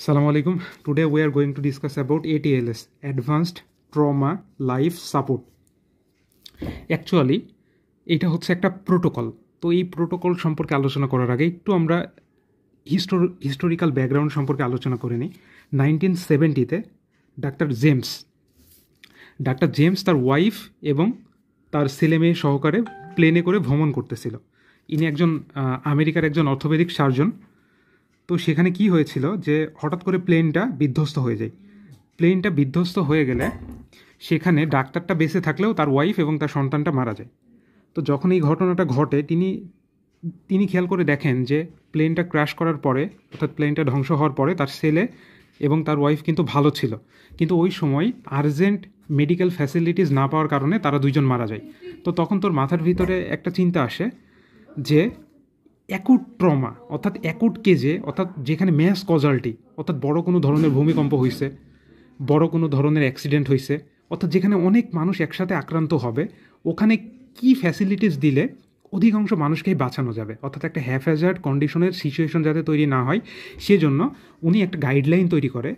Assalamu alaikum. Today we are going to discuss about ATLS, Advanced Trauma Life Support. Actually এটা হচ্ছে একটা protocol তো এই protocol সম্পর্কে আলোচনা করার আগে একটু আমরা হিস্টোর হিস্টোরিক্যাল ব্যাকগ্রাউন্ড সম্পর্কে আলোচনা করে নিই নাইনটিন সেভেন্টিতে ডাক্তার জেমস ডাক্তার জেমস তার ওয়াইফ এবং তার ছেলে মেয়ে সহকারে প্লেনে করে ভ্রমণ করতেছিল ইনি একজন আমেরিকার একজন অর্থোপেডিক সার্জন তো সেখানে কি হয়েছিল যে হঠাৎ করে প্লেনটা বিধ্বস্ত হয়ে যায় প্লেনটা বিধ্বস্ত হয়ে গেলে সেখানে ডাক্তারটা বেঁচে থাকলেও তার ওয়াইফ এবং তার সন্তানটা মারা যায় তো যখন এই ঘটনাটা ঘটে তিনি তিনি খেয়াল করে দেখেন যে প্লেনটা ক্র্যাশ করার পরে অর্থাৎ প্লেনটা ধ্বংস হওয়ার পরে তার ছেলে এবং তার ওয়াইফ কিন্তু ভালো ছিল কিন্তু ওই সময় আর্জেন্ট মেডিকেল ফ্যাসিলিটিস না পাওয়ার কারণে তারা দুইজন মারা যায় তো তখন তোর মাথার ভিতরে একটা চিন্তা আসে যে অ্যাকুট ট্রমা অর্থাৎ অ্যাকুট কেজে অর্থাৎ যেখানে ম্যাস কজালটি অর্থাৎ বড় কোনো ধরনের ভূমিকম্প হয়েছে বড় কোনো ধরনের অ্যাক্সিডেন্ট হয়েছে অর্থাৎ যেখানে অনেক মানুষ একসাথে আক্রান্ত হবে ওখানে কি ফ্যাসিলিটিস দিলে অধিকাংশ মানুষকেই বাঁচানো যাবে অর্থাৎ একটা হ্যাফ হ্যাজার্ড কন্ডিশনের সিচুয়েশন যাতে তৈরি না হয় সেজন্য উনি একটা গাইডলাইন তৈরি করে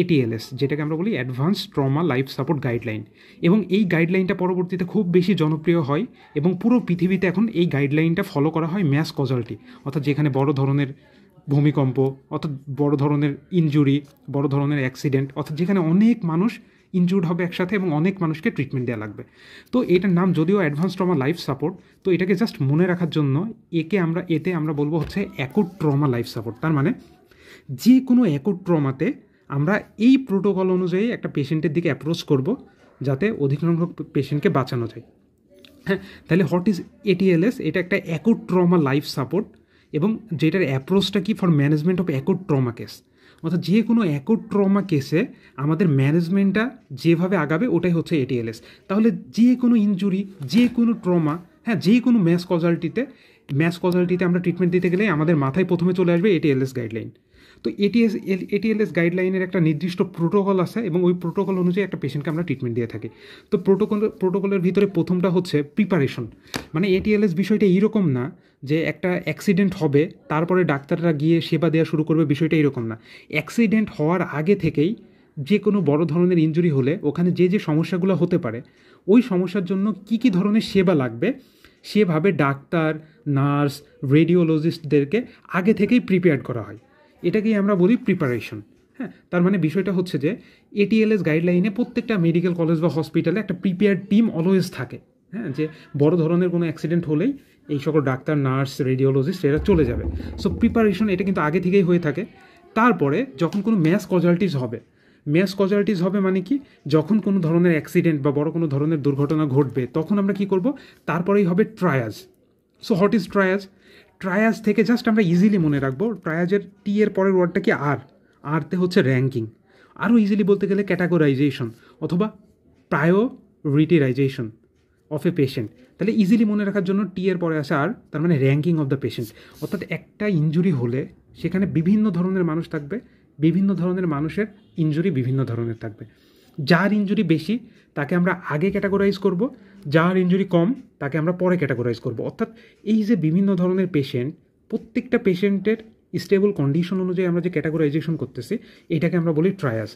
এটিএলএস যেটাকে আমরা বলি advance trauma life support guideline এবং এই গাইডলাইনটা পরবর্তীতে খুব বেশি জনপ্রিয় হয় এবং পুরো পৃথিবীতে এখন এই গাইডলাইনটা ফলো করা হয় ম্যাস কজালটি অর্থাৎ যেখানে বড় ধরনের ভূমিকম্প অর্থাৎ বড় ধরনের ইনজুরি বড় ধরনের অ্যাক্সিডেন্ট অর্থাৎ যেখানে অনেক মানুষ ইনজুর্ড হবে একসাথে এবং অনেক মানুষকে ট্রিটমেন্ট দেওয়া লাগবে তো এটার নাম যদিও অ্যাডভান্স ট্রমা লাইফ সাপোর্ট তো এটাকে জাস্ট মনে রাখার জন্য একে আমরা এতে আমরা বলবো হচ্ছে অ্যাকুট ট্রমা লাইফ সাপোর্ট তার মানে যে কোনো অ্যাকুট ট্রমাতে আমরা এই প্রোটোকল অনুযায়ী একটা পেশেন্টের দিকে অ্যাপ্রোচ করব যাতে অধিক সংখ্যক পেশেন্টকে বাঁচানো যায় হ্যাঁ তাহলে হোয়াট ইজ এটিএলএস এটা একটা অ্যাকুট ট্রমা লাইফ সাপোর্ট এবং যেটার অ্যাপ্রোচটা কি for management of acute trauma case অর্থাৎ যে কোনো অ্যাকুট ট্রমা কেসে আমাদের ম্যানেজমেন্টটা যেভাবে আগাবে ওটাই হচ্ছে এটিএলএস তাহলে যে কোনো ইঞ্জুরি যে কোনো ট্রমা হ্যাঁ যে কোনো ম্যাস কজালটিতে ম্যাস কজালিটিতে আমরা ট্রিটমেন্ট দিতে গেলে আমাদের মাথায় প্রথমে চলে আসবে এটিএলএস গাইডলাইন তো এটিএস এটিএলএস গাইডলাইনের একটা নির্দিষ্ট প্রোটোকল আছে এবং ওই প্রোটোকল অনুযায়ী একটা পেশেন্টকে আমরা ট্রিটমেন্ট দিয়ে থাকি তো প্রোটোকল প্রোটোকলের ভিতরে প্রথমটা হচ্ছে প্রিপারেশন মানে এটিএলএস বিষয়টা এইরকম না যে একটা অ্যাক্সিডেন্ট হবে তারপরে ডাক্তাররা গিয়ে সেবা দেওয়া শুরু করবে বিষয়টা এরকম না অ্যাক্সিডেন্ট হওয়ার আগে থেকেই যে কোনো বড় ধরনের ইঞ্জুরি হলে ওখানে যে যে সমস্যাগুলো হতে পারে ওই সমস্যার জন্য কি কি ধরনের সেবা লাগবে সেভাবে ডাক্তার নার্স রেডিওলজিস্টদেরকে আগে থেকেই প্রিপেয়ার করা হয় এটাকেই আমরা বলি প্রিপারেশন হ্যাঁ তার মানে বিষয়টা হচ্ছে যে এটিএলএস গাইডলাইনে প্রত্যেকটা মেডিকেল কলেজ বা হসপিটালে একটা প্রিপেয়ার টিম অলওয়েজ থাকে হ্যাঁ যে বড় ধরনের কোনো অ্যাক্সিডেন্ট হলেই এই সকল ডাক্তার নার্স রেডিওলজিস্ট এরা চলে যাবে সো প্রিপারেশন এটা কিন্তু আগে থেকেই হয়ে থাকে তারপরে যখন কোনো ম্যাস কজালটিস হবে ম্যাস কজালটিস হবে মানে কি যখন কোনো ধরনের অ্যাক্সিডেন্ট বা বড় কোনো ধরনের দুর্ঘটনা ঘটবে তখন আমরা কি করব তারপরেই হবে triage so what is triage triage থেকে জাস্ট আমরা ইজিলি মনে রাখবো ট্রায়াজের টি এর পরের ওয়ার্ডটা কি আর আরতে হচ্ছে র্যাঙ্কিং আরও ইজিলি বলতে গেলে ক্যাটাগোরাইজেশন অথবা প্রায়োরিটিরাইজেশন অফ এ পেশেন্ট তাহলে ইজিলি মনে রাখার জন্য টি এর পরে আসে আর তার মানে র্যাঙ্কিং অফ দ্য পেশেন্ট অর্থাৎ একটা ইঞ্জুরি হলে সেখানে বিভিন্ন ধরনের মানুষ থাকবে বিভিন্ন ধরনের মানুষের ইঞ্জুরি বিভিন্ন ধরনের থাকবে যার ইঞ্জুরি বেশি তাকে আমরা আগে ক্যাটাগরাইজ করব যার ইঞ্জুরি কম তাকে আমরা পরে ক্যাটাগরাইজ করব অর্থাৎ এই যে বিভিন্ন ধরনের পেশেন্ট প্রত্যেকটা পেশেন্টের স্টেবল কন্ডিশন অনুযায়ী আমরা যে ক্যাটাগরাইজেশন করতেছি এটাকে আমরা বলি ট্রায়াস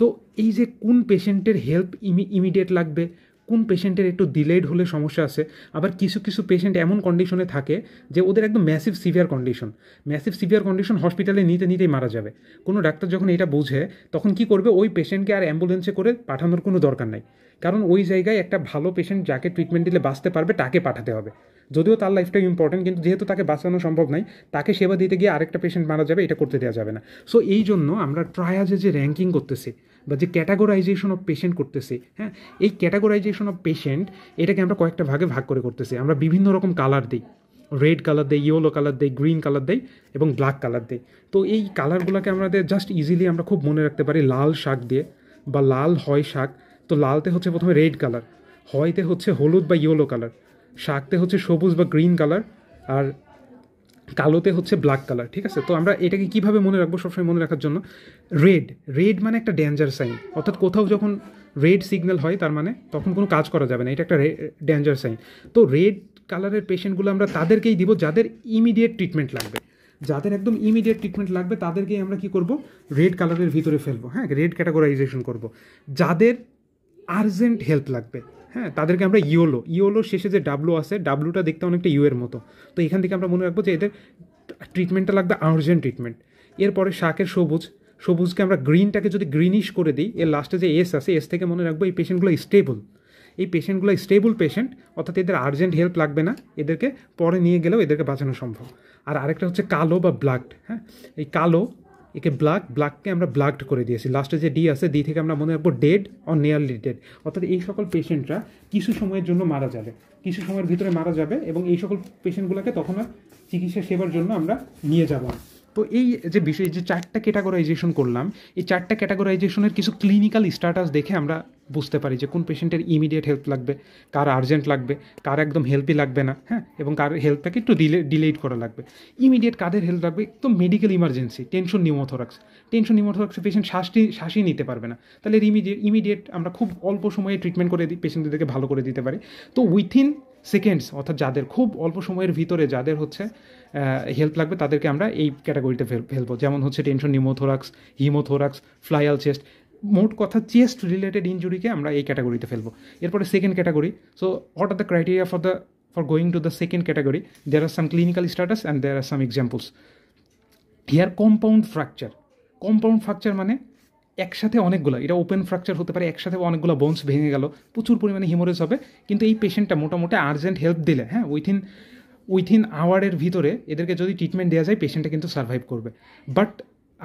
তো এই যে কোন পেশেন্টের হেল্প ইমিডিয়েট লাগবে কোন পেশেন্টের একটু ডিলেড হলে সমস্যা আছে আবার কিছু কিছু পেশেন্ট এমন কন্ডিশনে থাকে যে ওদের একদম massive severe condition massive severe condition হসপিটালে নিতে নিতেই মারা যাবে কোনো ডাক্তার যখন এটা বোঝে তখন কি করবে ওই পেশেন্টকে আর অ্যাম্বুলেন্সে করে পাঠানোর কোনো দরকার নাই কারণ ওই জায়গায় একটা ভালো পেশেন্ট যাকে ট্রিটমেন্ট দিলে বাঁচতে পারবে তাকে পাঠাতে হবে যদিও তার লাইফটা ইম্পর্টেন্ট কিন্তু যেহেতু তাকে বাঁচানো সম্ভব নয় তাকে সেবা দিতে গিয়ে আরেকটা পেশেন্ট মারা যাবে এটা করতে দেওয়া যাবে না সো এই জন্য আমরা ট্রায়াজে যে র্যাঙ্কিং করতেছি বা যে ক্যাটাগোরাইজেশন অফ পেশেন্ট করতেছি হ্যাঁ এই ক্যাটাগোরাইজেশন অফ পেশেন্ট এটাকে আমরা কয়েকটা ভাগে ভাগ করে করতেছি আমরা বিভিন্ন রকম কালার দিই রেড কালার দেয় ইয়েলো কালার দেয় গ্রিন কালার দেয় এবং ব্ল্যাক কালার দেয় তো এই কালারগুলোকে আমাদের জাস্ট ইজিলি আমরা খুব মনে রাখতে পারি লাল শাক দিয়ে বা লাল হয় শাক তো লালতে হচ্ছে প্রথমে রেড কালার হয়তে হচ্ছে হলুদ বা ইয়েলো কালার শাকতে হচ্ছে সবুজ বা গ্রিন কালার আর কালোতে হচ্ছে ব্ল্যাক কালার ঠিক আছে তো আমরা এটাকে কিভাবে মনে রাখবো সবসময় মনে রাখার জন্য রেড রেড মানে একটা ড্যাঞ্জার সাইন অর্থাৎ কোথাও যখন রেড সিগন্যাল হয় তার মানে তখন কোনো কাজ করা যাবে না এটা একটা ড্যাঞ্জার সাইন তো রেড কালারের পেশেন্টগুলো আমরা তাদেরকেই দিব যাদের ইমিডিয়েট ট্রিটমেন্ট লাগবে যাদের একদম ইমিডিয়েট ট্রিটমেন্ট লাগবে তাদেরকেই আমরা কি করব রেড কালারের ভিতরে ফেলবো হ্যাঁ রেড ক্যাটাগরাইজেশন করব যাদের আর্জেন্ট হেল্প লাগবে হ্যাঁ তাদেরকে আমরা ইওলো ইওলো শেষে যে ডাব্লু আছে ডাব্লুটা দেখতে অনেকটা ইউ এর মতো তো এখান থেকে আমরা মনে রাখবো যে এদের ট্রিটমেন্টটা লাগবে আর্জেন্ট ট্রিটমেন্ট এরপরে শাকের সবুজ সবুজকে আমরা গ্রিনটাকে যদি গ্রিনিশ করে দিই এর লাস্টে যে এস আছে এস থেকে মনে রাখবো এই পেশেন্টগুলো স্টেবল এই পেশেন্টগুলো স্টেবল পেশেন্ট অর্থাৎ এদের আর্জেন্ট হেল্প লাগবে না এদেরকে পরে নিয়ে গেলেও এদেরকে বাঁচানো সম্ভব আর আরেকটা হচ্ছে কালো বা ব্লাড হ্যাঁ এই কালো একে ব্ল্যাক ব্ল্যাককে আমরা ব্ল্যাকড করে দিয়েছি লাস্টে যে ডি আছে ডি থেকে আমরা মনে রাখবো ডেড অর নিয়ারলি ডেড অর্থাৎ এই সকল পেশেন্টরা কিছু সময়ের জন্য মারা যাবে কিছু সময়ের ভিতরে মারা যাবে এবং এই সকল পেশেন্টগুলোকে তখন চিকিৎসা সেবার জন্য আমরা নিয়ে যাবো তো এই যে বিষয় যে চারটা ক্যাটাগরাইজেশন করলাম এই চারটা ক্যাটাগরাইজেশনের কিছু ক্লিনিক্যাল স্ট্যাটাস দেখে আমরা বুঝতে পারি যে কোন পেশেন্টের ইমিডিয়েট হেল্প লাগবে কার আর্জেন্ট লাগবে কার একদম হেল্পই লাগবে না হ্যাঁ এবং কার হেল্পটাকে একটু ডিলে ডিলেট করা লাগবে ইমিডিয়েট কাদের হেল্প লাগবে একদম medical emergency tension pneumothorax tension নিউমোথোরাক্সে পেশেন্ট শ্বাসটি শ্বাসই নিতে পারবে না তাহলে ইমিডিয়েট ইমিডিয়েট আমরা খুব অল্প সময়ে ট্রিটমেন্ট করে দিই পেশেন্টদেরকে ভালো করে দিতে পারি তো উইথিন সেকেন্ডস অর্থাৎ যাদের খুব অল্প সময়ের ভিতরে যাদের হচ্ছে হেল্প লাগবে তাদেরকে আমরা এই ক্যাটাগরিতে ফেলবো যেমন হচ্ছে টেনশন নিমোথোরাক্স হিমোথোরাক্স ফ্লাইয়াল চেস্ট মোট কথা চেস্ট রিলেটেড ইঞ্জুরিকে আমরা এই ক্যাটাগরিতে ফেলবো এরপরে second category so what are the criteria for the for going to the second category there are some clinical status and there are some examples here compound fracture compound fracture মানে একসাথে অনেকগুলো এটা open fracture হতে পারে একসাথে অনেকগুলো bones ভেঙে গেল প্রচুর পরিমাণে হিমোরেজ হবে কিন্তু এই পেশেন্টটা মোটামুটি আর্জেন্ট হেল্প দিলে হ্যাঁ উইথিন উইথিন আওয়ারের ভিতরে এদেরকে যদি ট্রিটমেন্ট দেওয়া যায় পেশেন্টটা কিন্তু সার্ভাইভ করবে বাট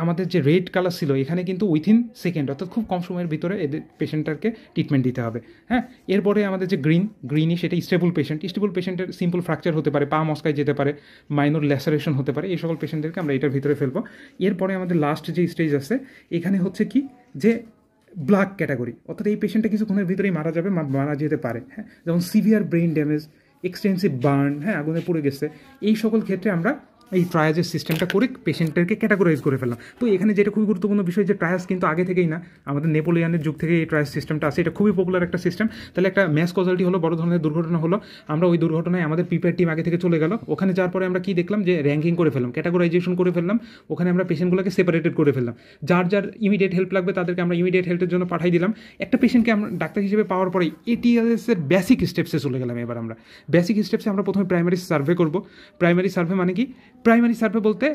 আমাদের যে রেড কালার ছিল এখানে কিন্তু উইথিন সেকেন্ড অর্থাৎ খুব কম সময়ের ভিতরে এদের পেশেন্টটাকে ট্রিটমেন্ট দিতে হবে হ্যাঁ এরপরে আমাদের যে গ্রিন গ্রিনই সেটা স্টেবল পেশেন্ট স্টেবল পেশেন্টের সিম্পল ফ্র্যাকচার হতে পারে পা মস্কায় যেতে পারে মাইনর ল্যাসারেশন হতে পারে এই সকল পেশেন্টদেরকে আমরা এটার ভিতরে ফেলবো এরপরে আমাদের লাস্ট যে স্টেজ আছে এখানে হচ্ছে কি যে ব্ল্যাক ক্যাটাগরি অর্থাৎ এই পেশেন্টটা কিছুক্ষণের ভিতরেই মারা যাবে মারা যেতে পারে হ্যাঁ যেমন severe brain damage extensive burn হ্যাঁ আগুনে পুড়ে গেছে এই সকল ক্ষেত্রে আমরা এই ট্রায়াজের সিস্টেমটা করে পেশেন্টটাকে ক্যাটাগরাইজ করে ফেললাম তো এখানে যেটা খুবই গুরুত্বপূর্ণ বিষয় যে ট্রায়াস কিন্তু আগে থেকেই না আমাদের নেপোলিয়ানের যুগ থেকে এই ট্রায়াস সিস্টেমটা আছে এটা খুবই পপুলার একটা সিস্টেম তাহলে একটা ম্যাস কজালটি হলো বড় ধরনের দুর্ঘটনা হলো আমরা ওই দুর্ঘটনায় আমাদের প্রিপেয়ার টিম আগে থেকে চলে গেল ওখানে যাওয়ার পরে আমরা কি দেখলাম যে র্যাঙ্কিং করে ফেললাম ক্যাটাগরাইজেশন করে ফেললাম ওখানে আমরা পেশেন্টগুলোকে সেপারেটেড করে ফেললাম যার যার ইমিডিয়েট হেল্প লাগবে তাদেরকে আমরা ইমিডিয়েট হেল্পের জন্য পাঠাই দিলাম একটা পেশেন্টকে আমরা ডাক্তার হিসেবে পাওয়ার পরে এটিএসের বেসিক স্টেপসে চলে গেলাম এবার আমরা বেসিক স্টেপসে আমরা প্রথমে প্রাইমারি সার্ভে করব প্রাইমারি সার্ভে মানে কি প্রাইমারি সার্ভে বলতে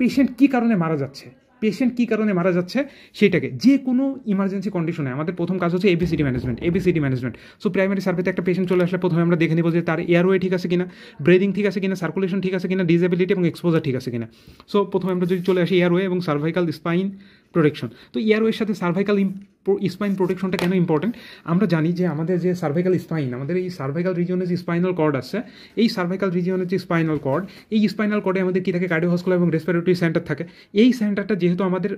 পেশেন্ট কী কারণে মারা যাচ্ছে পেশেন্ট কী কারণে মারা যাচ্ছে সেটাকে যে কোনো ইমার্জেন্সি কন্ডিশনে আমাদের প্রথম কাজ হচ্ছে ABCD management ABCD management so primary সার্ভেতে একটা পেশেন্ট চলে আসলে প্রথমে আমরা দেখে নেবো যে তার এয়ারওয়ে ঠিক আছে কিনা ব্রেদিং ঠিক আছে কিনা সার্কুলেশন ঠিক আছে কিনা ডিজেবিলিটি এবং এক্সপোজার ঠিক আছে কিনা সো প্রথমে আমরা যদি চলে আসি এয়ারওয়ে এবং সার্ভাইকাল স্পাইন প্রোটেকশন তো এয়ারওয়ের সাথে সার্ভাইকাল স্পাইন প্রোটেকশনটা কেন ইম্পর্টেন্ট আমরা জানি যে আমাদের যে সার্ভাইকাল স্পাইন আমাদের এই সার্ভাইকাল রিজিয়নে যে স্পাইনাল কর্ড আছে এই সার্ভাইকাল রিজিয়নের যে স্পাইনাল কর্ড এই স্পাইনাল কর্ডে আমাদের কী থাকে কার্ডিওভাস্কুলার এবং রেসপিরেটরি সেন্টার থাকে এই সেন্টারটা যেহেতু আমাদের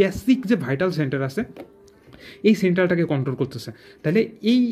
বেসিক যে ভাইটাল সেন্টার আছে এই সেন্টারটাকে কন্ট্রোল করতেছে তাহলে এই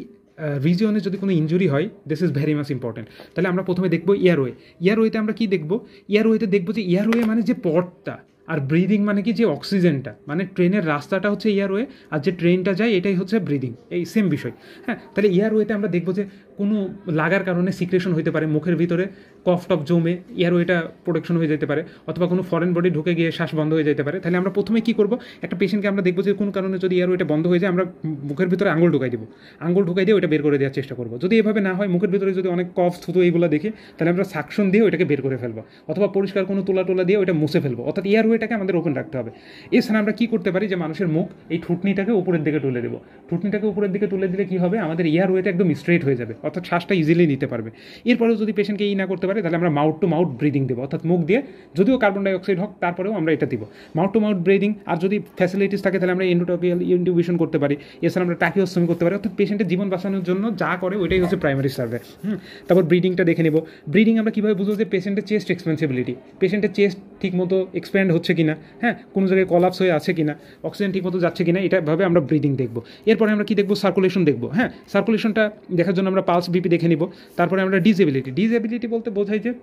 রিজিয়নে যদি কোনো ইঞ্জুরি হয় this is very much important তাহলে আমরা প্রথমে দেখবো ইয়ারওয়ে ইয়ারওয়েতে আমরা কী দেখবো ইয়ারওয়েতে দেখবো যে ইয়ারওয়ে মানে যে পটটা আর ব্রিদিং মানে কি যে অক্সিজেনটা মানে ট্রেনের রাস্তাটা হচ্ছে এয়ারওয়ে আর যে ট্রেনটা যায় এটাই হচ্ছে ব্রিদিং এই সেম বিষয় হ্যাঁ তাহলে এয়ারওয়েতে আমরা দেখবো যে কোনো লাগার কারণে সিক্রেশন হইতে পারে মুখের ভিতরে কফ টফ জমে ইয়ারও এটা প্রোটেকশন হয়ে যেতে পারে অথবা কোনো ফরেন বডি ঢুকে গিয়ে শ্বাস বন্ধ হয়ে যেতে পারে তাহলে আমরা প্রথমে কি করব একটা পেশেন্টকে আমরা দেখবো যে কোন কারণে যদি ইয়ারও এটা বন্ধ হয়ে যায় আমরা মুখের ভিতরে আঙুল ঢুকাই দেবো আঙুল ঢুকাই দিয়ে ওটা বের করে দেওয়ার চেষ্টা করবো যদি এভাবে না হয় মুখের ভিতরে যদি অনেক কফ থুতো এইগুলো দেখি তাহলে আমরা সাকশন দিয়ে ওইটাকে বের করে ফেলবো অথবা পরিষ্কার কোনো তোলা টোলা দিয়ে ওইটা মুছে ফেলবো অর্থাৎ ওয়েটাকে আমাদের ওপেন রাখতে হবে এছাড়া আমরা কি করতে পারি যে মানুষের মুখ এই ঠুটনিটাকে উপরের দিকে তুলে দেবো ঠুটনিটাকে উপরের দিকে তুলে দিলে কি হবে আমাদের এয়ারওয়েটা একদম স্ট্রেট হয়ে যাবে অর্থাৎ শ্বাসটা ইজিলি নিতে পারবে এরপরেও যদি পেশেন্টকে এই না করতে পারে পারে তাহলে আমরা মাউথ টু মাউথ ব্রিদিং দেবো অর্থাৎ মুখ দিয়ে যদিও কার্বন ডাইঅক্সাইড হোক তারপরেও আমরা এটা দিব মাউথ টু মাউথ ব্রিদিং আর যদি ফ্যাসিলিটিস থাকে তাহলে আমরা ইন্ডোটোপিয়াল ইন্টিউবিশন করতে পারি এছাড়া আমরা টাকিওস্তমি করতে পারি অর্থাৎ পেশেন্টের জীবন বাঁচানোর জন্য যা করে ওইটাই হচ্ছে প্রাইমারি সার্ভে হুম তারপর ব্রিডিংটা দেখে নেব ব্রিডিং আমরা কীভাবে বুঝবো যে পেশেন্টের চেস্ট এক্সপেন্সিবিলিটি পেশেন্টের চেস্ট ঠিক মতো এক্সপ্যান্ড হচ্ছে কিনা হ্যাঁ কোনো জায়গায় কলাপস হয়ে আছে কিনা অক্সিজেন ঠিক মতো যাচ্ছে কিনা এটাভাবে আমরা ব্রিদিং দেখবো এরপরে আমরা কি দেখবো সার্কুলেশন দেখবো হ্যাঁ সার্কুলেশনটা দেখার জন্য আমরা পালস বিপি দেখে নিব তারপরে আমরা ডিজেবিলিটি ডিজেবিলিটি বলতে થાય છે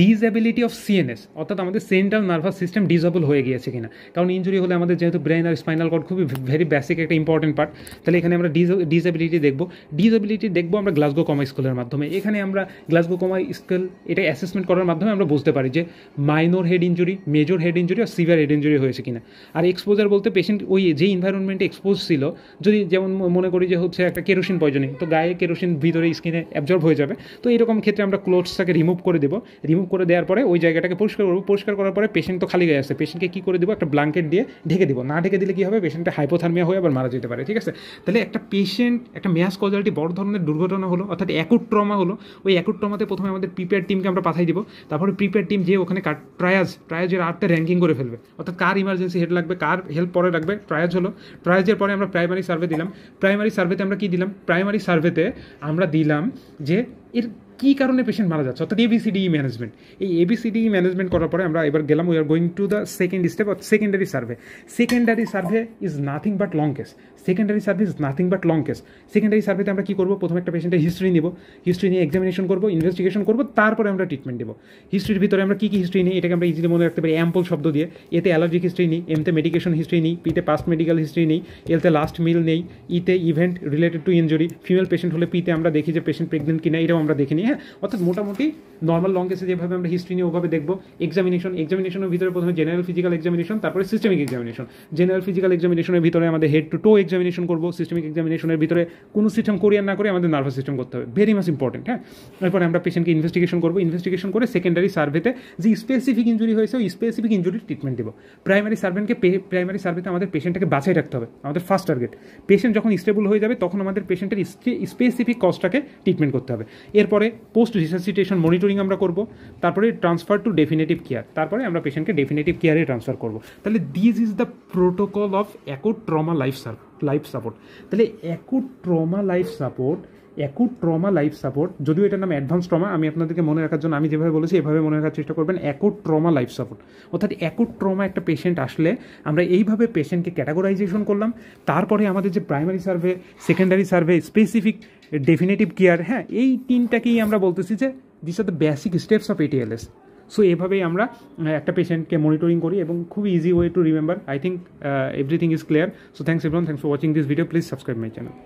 ডিজেবিলিটি অফ সিএনএস অর্থাৎ আমাদের সেন্ট্রাল নার্ভাস সিস্টেম ডিজেবল হয়ে গিয়েছে কিনা কারণ ইঞ্জুরি হলে আমাদের যেহেতু ব্রেন আর স্পাইনাল কর্ড খুবই ভেরি বেসিক একটা ইম্পর্টেন্ট পার্ট তাহলে এখানে আমরা ডিজেবিলিটি দেখবো ডিজেবিলিটি দেখবো আমরা গ্লাসগো কমা স্কুলের মাধ্যমে এখানে আমরা গ্লাসগো কমা স্কেল এটা অ্যাসেসমেন্ট করার মাধ্যমে আমরা বুঝতে পারি যে minor head injury major head injury আর সিভিয়ার হেড ইঞ্জুরি হয়েছে কিনা আর এক্সপোজার বলতে পেশেন্ট ওই যে ইনভায়রনমেন্টে এক্সপোজ ছিল যদি যেমন মনে করি যে হচ্ছে একটা কেরোসিন পয়জনিং তো গায়ে কেরোসিন ভিতরে স্কিনে অ্যাবজর্ব হয়ে যাবে তো এরকম ক্ষেত্রে আমরা ক্লোথসটাকে রিমুভ করে দেবো রিমুভ করে দেওয়ার পরে ওই জায়গাটাকে পরিষ্কার করবো পরিষ্কার করার পরে পেশেন্ট তো খালি হয়ে আসছে পেশেন্টকে কী করে দেবো একটা ব্লাঙ্কেট দিয়ে ঢেকে দেবো না ঢেকে দিলে কী হবে পেশেন্টটা হাইপোথার্মিয়া হয়ে আবার মারা যেতে পারে ঠিক আছে তাহলে একটা পেশেন্ট একটা ম্যাস কজালটি বড় ধরনের দুর্ঘটনা হলো অর্থাৎ অ্যাকুট ট্রমা হলো ওই অ্যাকুট ট্রমাতে প্রথমে আমাদের প্রিপেয়ার টিমকে আমরা পাঠাই দিব তারপরে প্রিপেয়ার টিম যে ওখানে কার ট্রায়াজ ট্রায়াজের আর্টটা র্যাঙ্কিং করে ফেলবে অর্থাৎ কার ইমার্জেন্সি হেড লাগবে কার হেল্প পরে লাগবে ট্রায়াজ হলো ট্রায়াজের পরে আমরা প্রাইমারি সার্ভে দিলাম প্রাইমারি সার্ভেতে আমরা কী দিলাম প্রাইমারি সার্ভেতে আমরা দিলাম যে এর কী কারণে পেশেন্ট মারা যাচ্ছে অর্থাৎ এবিসিডি ম্যানেজমেন্ট e এই এবিসিডি ম্যানেজমেন্ট e করার পরে আমরা এবার গেলাম we are going to the second step অর্থাৎ secondary survey secondary survey is nothing but long case secondary survey is nothing but long case secondary সার্ভেতে আমরা কী করবো প্রথমে একটা পেশেন্টের হিস্ট্রি নিব হিস্ট্রি নিয়ে এক্সামিনেশন করবো ইনভেস্টিগেশন করবো তারপরে আমরা ট্রিটমেন্ট দেবো হিস্ট্রির ভিতরে আমরা কী কী হিস্ট্রি নিই এটাকে আমরা ইজিলি মনে রাখতে পারি অ্যাম্পল শব্দ দিয়ে এতে অ্যালার্জিক হিস্ট্রি নিই এমতে মেডিকেশন হিস্ট্রি নিই পিতে পাস্ট মেডিকেল হিস্ট্রি নেই এলতে লাস্ট মিল নেই ইতে event related to injury female patient হলে পিতে আমরা দেখি যে পেশেন্ট প্রেগনেন্ট কিনা এটাও আমরা দেখিনি হ্যাঁ অর্থাৎ মোটামুটি নর্মাল লং কেসে যেভাবে আমরা হিস্ট্রি নিয়ে ওভাবে দেখবো এক্সামিনেশন এক্সামিনেশনের ভিতরে প্রথমে জেনারেল ফিজিক্যাল এক্সামিনেশন তারপরে সিস্টেমিক এক্সামিনেশন জেনারেল ফিজিক্যাল এক্সামিনেশনের ভিতরে আমাদের হেড টু টো এক্সামিনেশন করবো সিস্টেমিক এক্সামিনেশনের ভিতরে কোনো সিস্টেম কোরিয়ার না করে আমাদের নার্ভাস সিস্টেম করতে হবে ভেরি মাস ইম্পর্টেন্ট হ্যাঁ এরপরে আমরা পেশেন্টকে ইনভেস্টিগেশন করবো ইনভেস্টিগেশন করে সেকেন্ডারি সার্ভেতে যে স্পেসিফিক ইঞ্জুরি হয়েছে ওই স্পেসিফিক ইঞ্জুরির ট্রিটমেন্ট দেবো প্রাইমারি সার্ভেন্টকে প্রাইমারি সার্ভেতে আমাদের পেশেন্টকে বাছাই রাখতে হবে আমাদের ফার্স্ট টার্গেট পেশেন্ট যখন স্টেবল হয়ে যাবে তখন আমাদের পেশেন্টের স্পেসিফিক কজটাকে ট্রিটমেন্ট করতে হবে এরপরে পোস্ট রিসাসিটেশন মনিটরিং আমরা করব তারপরে ট্রান্সফার টু ডেফিনেটিভ কেয়ার তারপরে আমরা পেশেন্টকে ডেফিনেটিভ কেয়ারে ট্রান্সফার করব তাহলে this is the protocol of acute trauma life life support তাহলে acute trauma life support acute trauma life support যদিও এটার নাম অ্যাডভান্স ট্রমা আমি আপনাদেরকে মনে রাখার জন্য আমি যেভাবে বলেছি এভাবে মনে রাখার চেষ্টা করবেন অ্যাকুট ট্রমা লাইফ সাপোর্ট অর্থাৎ অ্যাকুট ট্রমা একটা পেশেন্ট আসলে আমরা এইভাবে পেশেন্টকে ক্যাটাগরাইজেশন করলাম তারপরে আমাদের যে primary survey secondary survey specific definitive care হ্যাঁ এই তিনটাকেই আমরা বলতেছি যে this are the basic steps of ATLS so এভাবেই আমরা একটা পেশেন্টকে মনিটরিং করি এবং খুব easy way to remember I think everything is clear so thanks everyone thanks for watching this video please subscribe my channel